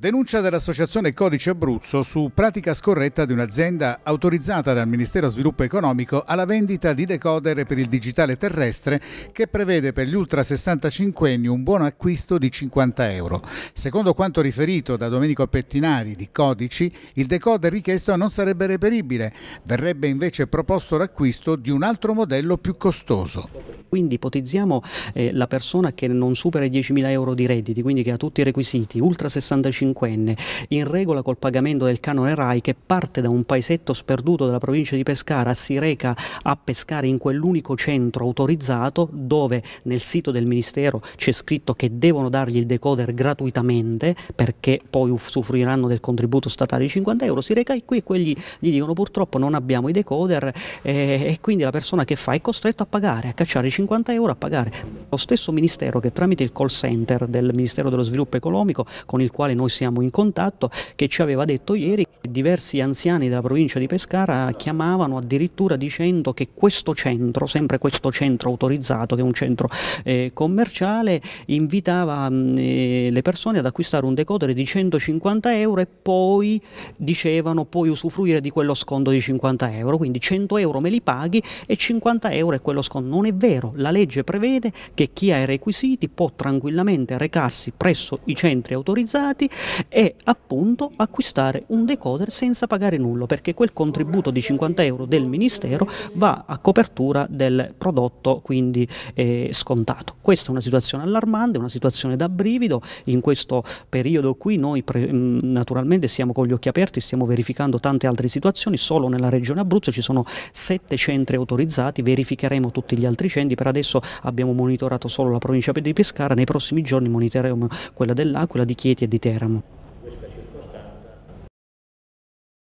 Denuncia dell'Associazione Codice Abruzzo su pratica scorretta di un'azienda autorizzata dal Ministero Sviluppo Economico alla vendita di decoder per il digitale terrestre che prevede per gli ultra 65 anni un buon acquisto di 50 euro. Secondo quanto riferito da Domenico Pettinari di Codici, il decoder richiesto non sarebbe reperibile, verrebbe invece proposto l'acquisto di un altro modello più costoso quindi ipotizziamo eh, la persona che non supera i 10.000 euro di redditi, quindi che ha tutti i requisiti, ultra 65enne, in regola col pagamento del canone RAI che parte da un paesetto sperduto della provincia di Pescara, si reca a pescare in quell'unico centro autorizzato dove nel sito del Ministero c'è scritto che devono dargli il decoder gratuitamente perché poi usufruiranno del contributo statale di 50 euro, si reca qui e quelli gli dicono purtroppo non abbiamo i decoder eh, e quindi la persona che fa è costretta a pagare, a cacciare i 50 euro a pagare. Lo stesso Ministero che tramite il call center del Ministero dello Sviluppo Economico, con il quale noi siamo in contatto, che ci aveva detto ieri che diversi anziani della provincia di Pescara chiamavano addirittura dicendo che questo centro, sempre questo centro autorizzato, che è un centro eh, commerciale, invitava mh, mm, eh, le persone ad acquistare un decodere di 150 euro e poi dicevano puoi usufruire di quello sconto di 50 euro, quindi 100 euro me li paghi e 50 euro è quello sconto. Non è vero, l'altro la legge prevede che chi ha i requisiti può tranquillamente recarsi presso i centri autorizzati e appunto acquistare un decoder senza pagare nulla perché quel contributo di 50 euro del Ministero va a copertura del prodotto quindi eh, scontato. Questa è una situazione allarmante, una situazione da brivido, in questo periodo qui noi naturalmente siamo con gli occhi aperti, stiamo verificando tante altre situazioni, solo nella regione Abruzzo ci sono sette centri autorizzati, verificheremo tutti gli altri centri per adesso abbiamo monitorato solo la provincia di Pescara, nei prossimi giorni monitoreremo quella dell'Aquila, di Chieti e di Teramo.